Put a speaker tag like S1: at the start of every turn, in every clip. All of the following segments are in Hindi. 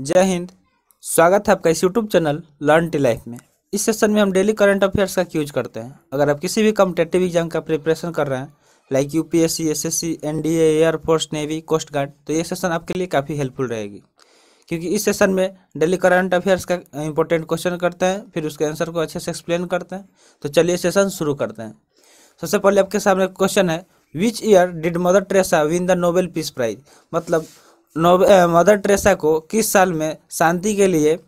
S1: जय हिंद स्वागत है आपका इस YouTube channel learn T life में इस सेशन में हम डेली करंट अफेयर्स का यूज करते हैं अगर आप किसी भी कम्पिटेटिव एग्जाम का प्रिपरेशन कर रहे हैं like UPSC SSC NDA air force navy coast guard तो ये सेशन आपके लिए काफ़ी हेल्पफुल रहेगी क्योंकि इस सेशन में डेली करंट अफेयर्स का इंपॉर्टेंट क्वेश्चन करते हैं फिर उसके आंसर को अच्छे से एक्सप्लेन करते हैं तो चलिए सेशन शुरू करते हैं सबसे पहले आपके सामने क्वेश्चन है which year did Mother Teresa win the Nobel peace prize मतलब मदर ट्रेसा को किस साल में शांति के लिए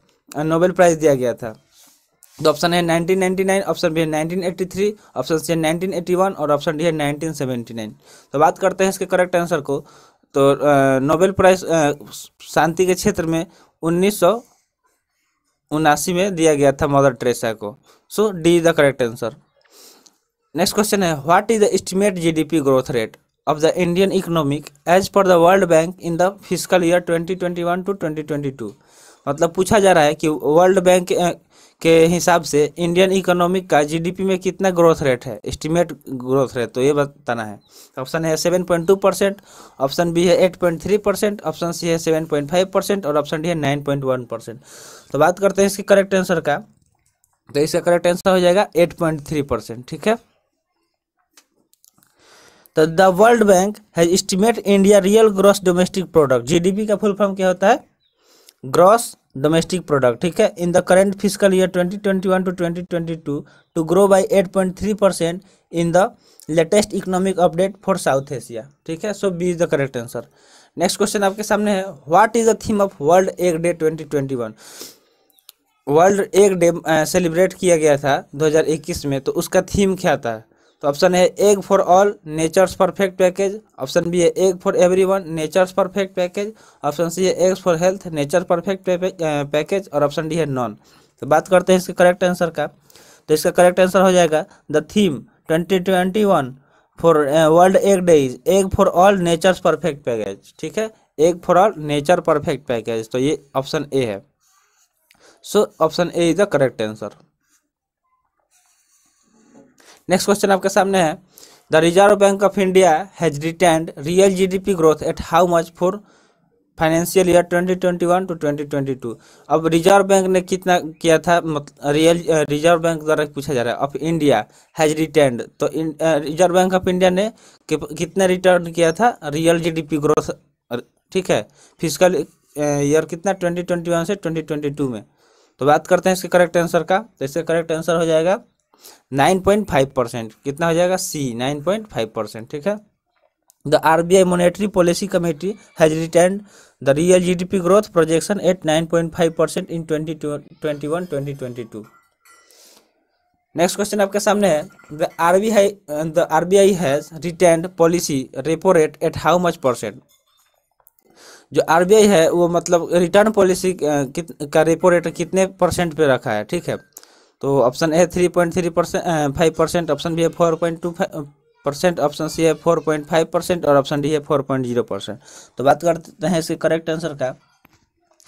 S1: नोबेल प्राइज दिया गया था तो ऑप्शन है 1999 ऑप्शन बी है 1983 ऑप्शन सी है 1981 और ऑप्शन डी है 1979 तो बात करते हैं इसके करेक्ट आंसर को तो नोबेल प्राइज शांति के क्षेत्र में उन्नीस में दिया गया था मदर ट्रेसा को so D is the correct answer next question है what is the estimate GDP growth rate of the Indian economic as per the World Bank in the fiscal year 2021 to 2022 मतलब पूछा जा रहा है कि वर्ल्ड बैंक के हिसाब से इंडियन इकोनॉमिक का जीडीपी में कितना ग्रोथ रेट है एस्टिमेट ग्रोथ रेट तो ये बताना है ऑप्शन है seven point two percent option B है eight point three percent option C है सेवन पॉइंट फाइव परसेंट और ऑप्शन डी है नाइन पॉइंट वन परसेंट तो बात करते हैं इसके करेक्ट आंसर का तो इसका करेक्ट आंसर हो जाएगा एट पॉइंट थ्री परसेंट ठीक है तो the World Bank has estimate India real gross domestic product GDP का फुल फॉर्म क्या होता है ग्रॉस डोमेस्टिक प्रोडक्ट ठीक है in the current physical year 2021 to 2022 to grow by 8.3 percent in the latest economic update for South Asia ठीक है so B is the correct answer next question आपके सामने है what is the theme of World Egg Day 2021 world Egg Day celebrate किया गया था 2021 में तो उसका थीम क्या था तो ऑप्शन eh, है egg for all nature's perfect package option B है egg for everyone nature's perfect package option C है egg for health nature perfect package और ऑप्शन डी है नॉन तो बात करते हैं इसके करेक्ट आंसर का तो इसका करेक्ट आंसर हो जाएगा the theme twenty twenty one for World Egg Day is egg for all nature's perfect package ठीक है egg for all nature perfect package तो ये ऑप्शन ए है so option A is the correct answer next question आपके सामने है the Reserve Bank of India has retained real GDP growth at how much for financial year 2021 to 2022 अब रिजर्व बैंक ने कितना किया था रियल रिजर्व बैंक द्वारा पूछा जा रहा है ऑफ इंडिया हैज रिटर्न तो रिजर्व बैंक ऑफ इंडिया ने कितना रिटर्न किया था रियल जीडीपी ग्रोथ ठीक है फिजिकल ईयर कितना 2021 से 2022 में तो बात करते हैं इसके करेक्ट आंसर का तो इसका करेक्ट आंसर हो जाएगा नाइन पॉइंट फाइव परसेंट कितना हो जाएगा C nine point five percent ठीक है the R B I monetary policy committee has return the real GDP growth projection at nine point five percent in twenty twenty one twenty twenty two next question आपके सामने है the R B I the R B I has return policy repo rate at how much percent जो आर बी आई है वो मतलब रिटर्न पॉलिसी का रेपो रेट कितने परसेंट पे रखा है ठीक है तो option A three point three percent five percent option B है four point two percent option C है फोर पॉइंट फाइव परसेंट और ऑप्शन डी है फोर पॉइंट जीरो परसेंट तो बात करते हैं इसके करेक्ट आंसर का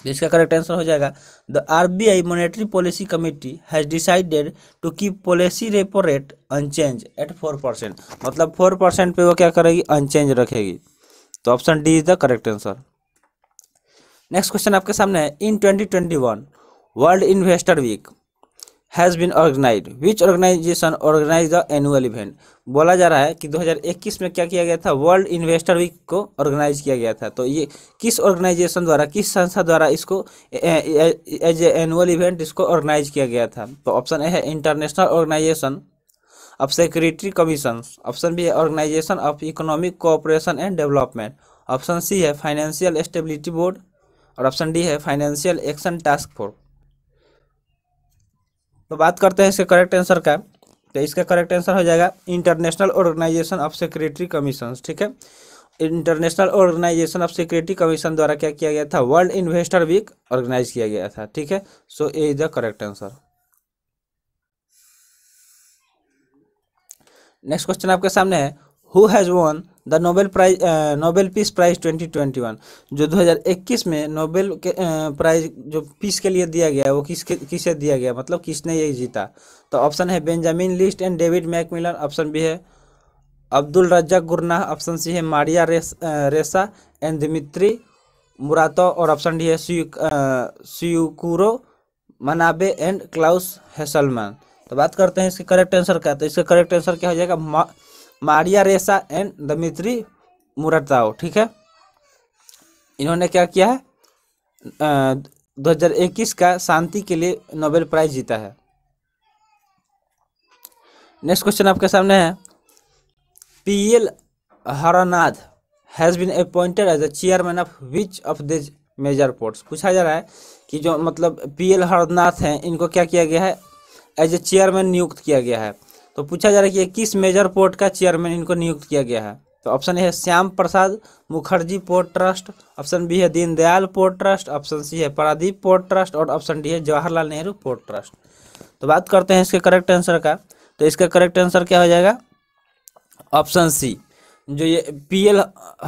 S1: इसका करेक्ट आंसर हो जाएगा the R B I monetary policy committee has decided to keep policy repo rate unchanged at four percent मतलब फोर परसेंट पे वो क्या करेगी अनचेंज रखेगी तो option D is the correct answer next question आपके सामने है in twenty twenty one world investor week has been organise which organisation organise the annual event बोला जा रहा है कि 2021 में क्या किया गया था वर्ल्ड इन्वेस्टर वीक को ऑर्गेनाइज किया गया था तो ये किस ऑर्गेनाइजेशन द्वारा किस संस्था द्वारा इसको एज ए एनुअल इवेंट इसको ऑर्गेनाइज किया गया था तो ऑप्शन ए है international organisation of security commission option B है organisation of economic cooperation and development option C है फाइनेंशियल स्टेबिलिटी बोर्ड और ऑप्शन डी है फाइनेंशियल एक्शन टास्क फोर्स तो बात करते हैं इसके करेक्ट आंसर का तो इसका करेक्ट आंसर हो जाएगा international organisation of security commission ठीक है international organisation of security commission द्वारा क्या किया गया था वर्ल्ड इन्वेस्टर वीक ऑर्गेनाइज किया गया था ठीक है so A is the correct answer next question आपके सामने है who has won the Nobel prize Nobel peace prize 2021 जो 2021 में नोबेल के प्राइज जो पीस के लिए दिया गया है वो किसके किसे दिया गया मतलब किसने ये जीता तो ऑप्शन है Benjamin List and David MacMillan option B है Abdul Razak Gurnah option C है Maria Ressa, Ressa and Dmitry Muratov और ऑप्शन डी है सियूकुरो मनाबे एंड क्लाउस हेसलमैन तो बात करते हैं इसके करेक्ट आंसर का तो इसका करेक्ट आंसर क्या हो जाएगा मारिया रेसा एंड दमित्री मुरताओ ठीक है इन्होंने क्या किया है दो हजार इक्कीस का शांति के लिए नोबेल प्राइज जीता है नेक्स्ट क्वेश्चन आपके सामने है P L Harnath has been appointed as a chairman of which of these major ports पूछा जा रहा है कि जो मतलब पी एल हरनाथ हैं इनको क्या किया गया है एज ए चेयरमैन नियुक्त किया गया है तो पूछा जा रहा है कि किस मेजर पोर्ट का चेयरमैन इनको नियुक्त किया गया है तो ऑप्शन ए है Shyama Prasad Mukherjee port trust option B है Deendayal port trust option C है प्रादीप पोर्ट ट्रस्ट और ऑप्शन डी है जवाहरलाल नेहरू पोर्ट ट्रस्ट तो बात करते हैं इसके करेक्ट आंसर का तो इसका करेक्ट आंसर क्या हो जाएगा ऑप्शन सी जो ये पी एल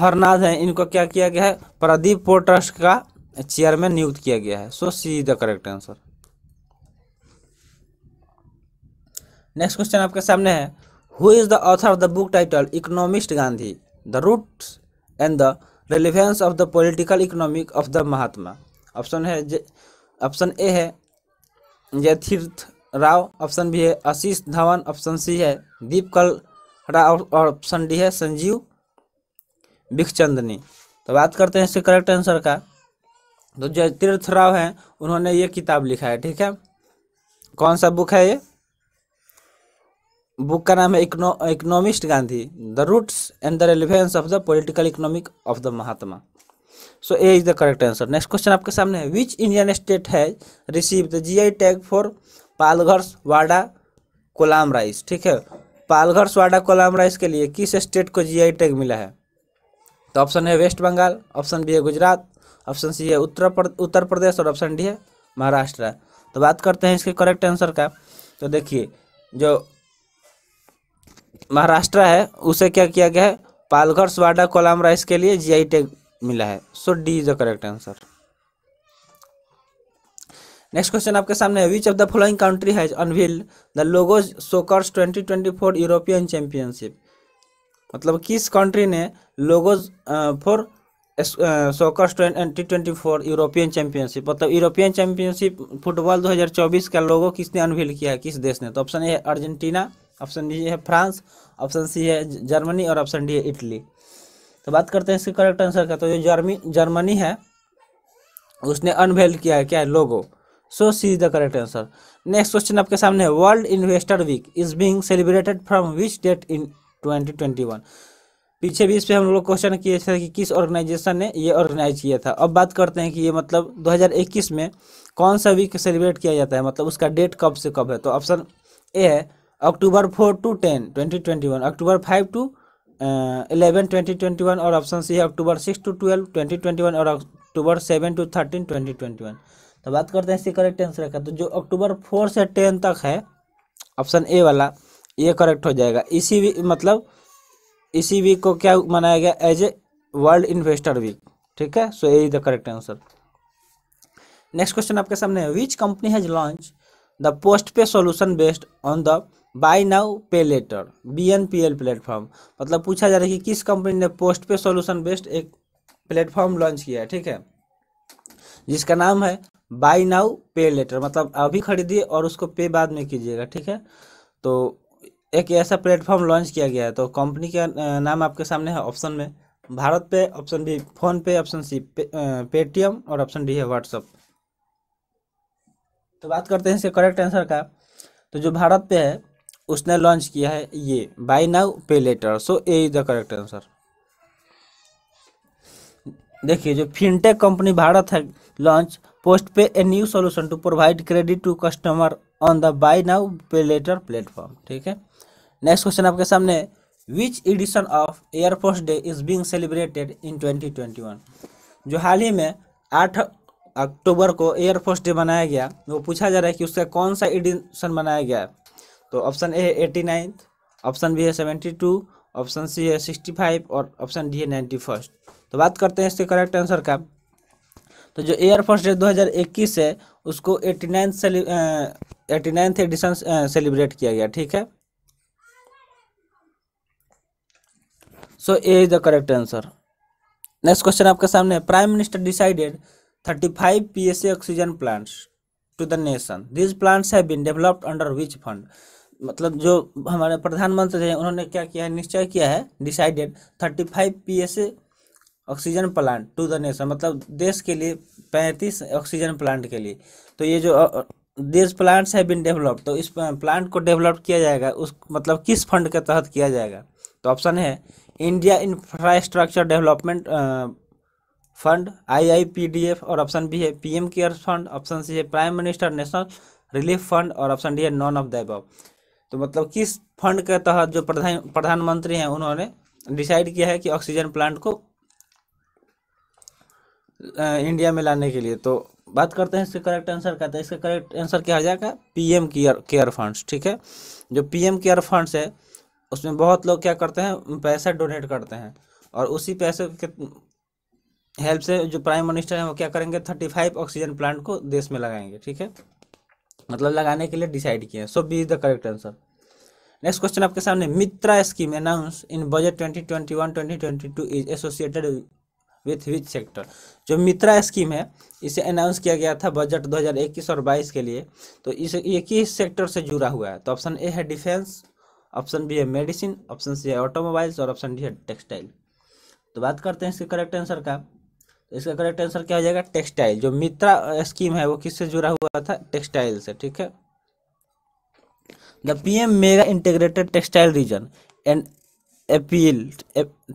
S1: हरनाथ है इनको क्या किया गया है प्रदीप पोर्ट ट्रस्ट का चेयरमैन नियुक्त किया गया है so C the correct answer next question आपके सामने है who is the author of the book title economist Gandhi the root and the relevance of the political economic of the Mahatma option है ऑप्शन ए है जयतीर्थ राव ऑप्शन बी है आशीष धवन ऑप्शन सी है दीपकल राव और ऑप्शन डी है संजीव बिखचंदनी तो बात करते हैं इसके करेक्ट आंसर का तो जयतीर्थ राव हैं उन्होंने ये किताब लिखा है ठीक है कौन सा बुक है ये बुक का नाम है economist Gandhi the roots and the relevance of the political economic of the Mahatma so A is the correct answer next question आपके सामने है which Indian state has receive the G I tag for Palghar Wada Kolam rice ठीक है पालघर वाडा कोलाम राइस के लिए किस स्टेट को जीआई टैग मिला है तो ऑप्शन है वेस्ट बंगाल ऑप्शन बी है गुजरात ऑप्शन सी है उत्तर उत्तर प्रदेश और ऑप्शन डी है महाराष्ट्र तो बात करते हैं इसके करेक्ट आंसर का तो देखिए जो महाराष्ट्र है उसे क्या किया गया है पालघर स्वाडा कोलाम राइस के लिए जीआई टैग मिला है so D is the correct answer next question आपके सामने है which of the following country has unveil the logos soccers 2024 European championship मतलब किस कंट्री ने logos for soccers twenty twenty four European championship मतलब यूरोपियन चैंपियनशिप फुटबॉल 2024 का लोगो किसने अनवील किया है किस देश ने तो option A Argentina option B है फ्रांस ऑप्शन सी है जर्मनी और ऑप्शन डी है इटली तो बात करते हैं इसके करेक्ट आंसर का तो जो जर्मी जर्मनी है उसने अनवेल किया है क्या है logo so C is the correct answer next question आपके सामने है world investor week is being celebrated from which date in 2021 पीछे भी इस पर हम लोग क्वेश्चन किए थे कि किस ऑर्गेनाइजेशन ने ये ऑर्गेनाइज किया था अब बात करते हैं कि ये मतलब 2021 में कौन सा वीक सेलिब्रेट किया जाता है मतलब उसका डेट कब से कब है तो ऑप्शन ए है October four to ten twenty twenty one October five to eleven twenty twenty one और ऑप्शन सी है October six to twelve twenty twenty one और October seven to thirteen twenty twenty one तो बात करते हैं इसी करेक्ट आंसर का तो जो अक्टूबर फोर से टेन तक है ऑप्शन ए वाला ये करेक्ट हो जाएगा इसी वीक मतलब इसी वीक को क्या मनाया गया as a world investor week ठीक है so A is the correct answer next question आपके सामने है which company has launch the post pay solution based on the buy now pay later B N P L platform मतलब पूछा जा रहा है कि किस कंपनी ने पोस्ट पे सोल्यूशन बेस्ड एक प्लेटफॉर्म लॉन्च किया है ठीक है जिसका नाम है बाई नाउ पे लेटर मतलब अभी खरीदिए और उसको पे बाद में कीजिएगा ठीक है तो एक ऐसा प्लेटफॉर्म लॉन्च किया गया है तो कंपनी का नाम आपके सामने है ऑप्शन में BharatPe option B PhonePe option C pay, Paytm और ऑप्शन डी है व्हाट्सअप तो बात करते हैं इसके करेक्ट आंसर का तो जो भारत पे है उसने लॉन्च किया है ये buy now pay later so A is the correct answer देखिए जो फिनटेक कंपनी भारत है launch post pay a new solution to provide credit to customer on the buy now pay later platform ठीक है नेक्स्ट क्वेश्चन आपके सामने which edition of air force day is being celebrated in 2021 जो हाल ही में आठ अक्टूबर को एयरफोर्स डे मनाया गया वो पूछा जा रहा है कि उसका कौन सा एडिशन मनाया गया है तो ऑप्शन ए है एटी नाइन्थ ऑप्शन बी है सेवेंटी टू ऑप्शन सी है सिक्सटी फाइव और ऑप्शन डी है नाइन्टी फर्स्ट तो बात करते हैं इसके करेक्ट आंसर का तो जो एयरफोर्स डे 2021 है उसको eighty ninth eighty ninth edition celebrate किया गया ठीक है so A is the correct answer next question आपके सामने prime minister decided thirty five P S oxygen plants to the nation this plants have been developed under which fund मतलब जो हमारे प्रधानमंत्री हैं उन्होंने क्या किया है निश्चय किया है decided thirty five P S oxygen plant to the nation मतलब देश के लिए पैंतीस ऑक्सीजन प्लांट के लिए तो ये जो देश प्लांट्स है बिन डेवलप तो इस प्लांट को डेवलप किया जाएगा उस मतलब किस फंड के तहत किया जाएगा तो ऑप्शन है India infrastructure development fund IIPDF और ऑप्शन बी है PM care fund option C है prime minister national relief fund और ऑप्शन डी है नॉन ऑफ द एबव तो मतलब किस फंड के तहत जो प्रधान प्रधानमंत्री हैं उन्होंने डिसाइड किया है कि ऑक्सीजन प्लांट को इंडिया में लाने के लिए तो बात करते हैं इसके करेक्ट आंसर का तो इसका करेक्ट आंसर क्या हो जाएगा पीएम केयर केयर फंड्स ठीक है जो पीएम केयर फंड्स है उसमें बहुत लोग क्या करते हैं पैसा डोनेट करते हैं और उसी पैसे के हेल्प से जो प्राइम मिनिस्टर हैं वो क्या करेंगे थर्टी फाइव ऑक्सीजन प्लांट को देश में लगाएंगे ठीक है मतलब लगाने के लिए डिसाइड किया so B is the correct answer next question आपके सामने MITRA scheme announce in budget twenty twenty twenty two is associated with which sector जो मित्रा स्कीम है इसे अनाउंस किया गया था बजट 2021 और 22 के लिए तो इस ये किस सेक्टर से जुड़ा हुआ है तो ऑप्शन ए है डिफेंस ऑप्शन बी है मेडिसिन ऑप्शन सी है ऑटोमोबाइल्स और ऑप्शन डी है टेक्सटाइल तो बात करते हैं इसके करेक्ट आंसर का तो इसका करेक्ट आंसर क्या हो जाएगा टेक्सटाइल जो मित्रा स्कीम है वो किससे जुड़ा हुआ था टेक्सटाइल से ठीक है the PM mega integrated textile region and apparel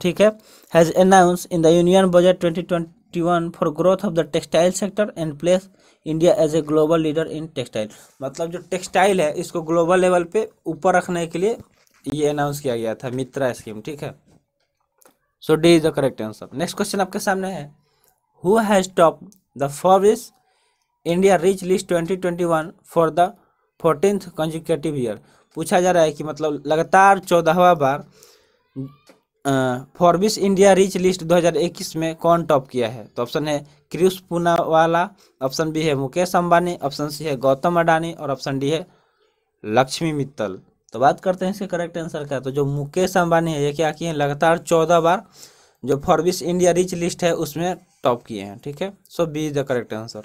S1: ठीक है has announce in the union budget 2021 for growth of the textile sector and place India as a global leader in textile मतलब जो टेक्सटाइल है इसको ग्लोबल लेवल पे ऊपर रखने के लिए ये अनाउंस किया गया था मित्रा स्कीम ठीक है so D is the correct answer next question आपके सामने है who has topped the Forbes India rich list 2021 for the fourteen consecutive year पूछा जा रहा है कि मतलब लगातार चौदहवा बार फॉर्बिस इंडिया रिच लिस्ट 2021 में कौन टॉप किया है तो ऑप्शन है क्रियुष पूनावाला ऑप्शन बी है मुकेश अंबानी ऑप्शन सी है गौतम अडानी और ऑप्शन डी है लक्ष्मी मित्तल तो बात करते हैं इसके करेक्ट आंसर का तो जो मुकेश अंबानी है ये क्या किए लगातार चौदह बार जो फॉर्बिस इंडिया रिच लिस्ट है उसमें स्टॉप किए हैं ठीक है so B is the correct answer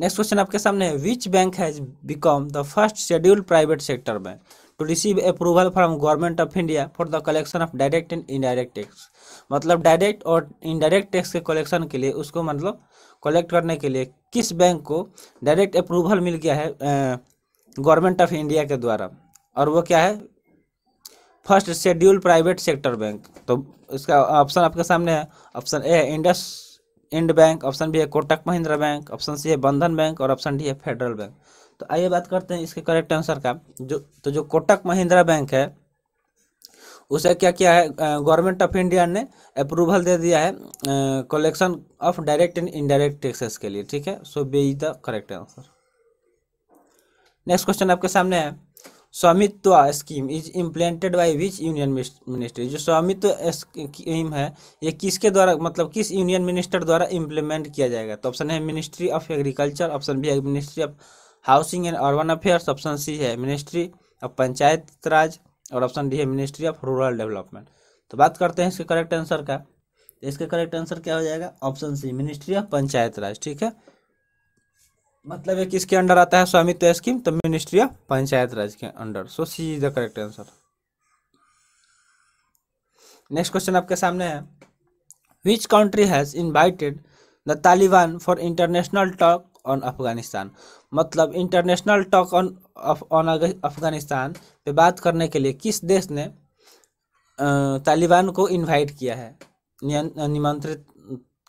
S1: next question आपके सामने है which bank has become the first schedule private sector bank to receive approval from government of India for the collection of direct and indirect tax मतलब डायरेक्ट और इनडायरेक्ट टैक्स के कलेक्शन के लिए उसको मतलब कलेक्ट करने के लिए किस बैंक को डायरेक्ट अप्रूवल मिल गया है गवर्नमेंट ऑफ इंडिया के द्वारा और वो क्या है first schedule private sector bank तो इसका ऑप्शन आपके सामने है ऑप्शन ए है IndusInd bank option B है Kotak Mahindra bank option C है बंधन बैंक और ऑप्शन डी है फेडरल बैंक तो आइए बात करते हैं इसके करेक्ट आंसर का जो तो जो कोटक महिंद्रा बैंक है उसे क्या किया है गवर्नमेंट ऑफ इंडिया ने अप्रूवल दे दिया है collection of direct and indirect taxes के लिए ठीक है so B is the correct answer next question आपके सामने है Swamitva scheme is implemented by which union ministry जो स्वामित्व स्कीम है ये किसके द्वारा मतलब किस यूनियन मिनिस्टर द्वारा इम्प्लीमेंट किया जाएगा तो ऑप्शन है ministry of agriculture option B है ministry of housing and urban affairs option C है मिनिस्ट्री ऑफ पंचायत राज और ऑप्शन डी है मिनिस्ट्री ऑफ रूरल डेवलपमेंट तो बात करते हैं इसके करेक्ट आंसर का इसका करेक्ट आंसर क्या हो जाएगा option C ministry of panchayat raj ठीक है मतलब ये किसके अंडर आता है स्वामित्व स्कीम तो मिनिस्ट्री ऑफ पंचायत राज के under so C is the correct answer next question आपके सामने है which country has invited the Taliban for international talk on Afghanistan मतलब international talk on on Afghanistan पे बात करने के लिए किस देश ने तालिबान को इनवाइट किया है निमंत्रित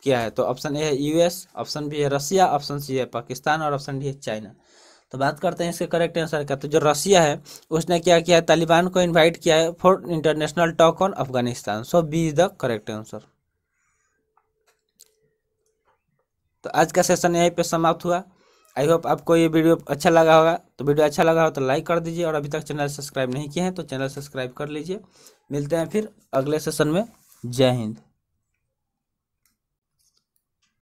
S1: किया है तो ऑप्शन ए है यूएस ऑप्शन बी है रसिया ऑप्शन सी है पाकिस्तान और ऑप्शन डी है चाइना तो बात करते हैं इसके करेक्ट आंसर का तो जो रसिया है उसने क्या किया है तालिबान को इनवाइट किया है for international talk on Afghanistan so B is the correct answer तो आज का सेशन यहीं पे समाप्त हुआ आई होप आपको ये वीडियो अच्छा लगा होगा तो वीडियो अच्छा लगा हो तो लाइक कर दीजिए और अभी तक चैनल सब्सक्राइब नहीं किए हैं तो चैनल सब्सक्राइब कर लीजिए मिलते हैं फिर अगले सेशन में जय हिंद